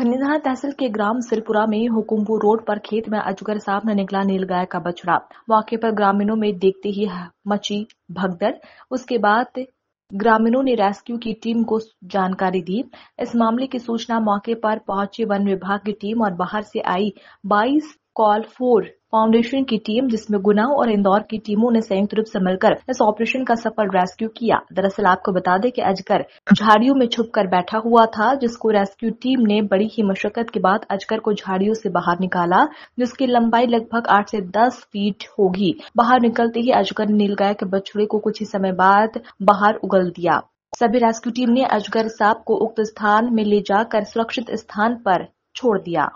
खनिजहार तहसील के ग्राम सिरपुरा में हुकुमपुर रोड पर खेत में अजगर सांप ने निकला गाय का बछड़ा मौके पर ग्रामीणों में देखते ही मची भगदड़ उसके बाद ग्रामीणों ने रेस्क्यू की टीम को जानकारी दी इस मामले की सूचना मौके पर पहुंचे वन विभाग की टीम और बाहर से आई 22 कॉल फोर फाउंडेशन की टीम जिसमें गुना और इंदौर की टीमों ने संयुक्त रूप से मिलकर इस ऑपरेशन का सफल रेस्क्यू किया दरअसल आपको बता दें कि अजगर झाड़ियों में छुप कर बैठा हुआ था जिसको रेस्क्यू टीम ने बड़ी ही मशक्कत के बाद अजगर को झाड़ियों से बाहर निकाला जिसकी लंबाई लगभग आठ से दस फीट होगी बाहर निकलते ही अजगर ने नीलगाय के बछड़े को कुछ ही समय बाद बाहर उगल दिया सभी रेस्क्यू टीम ने अजगर सांप को उक्त स्थान में ले जाकर सुरक्षित स्थान पर छोड़ दिया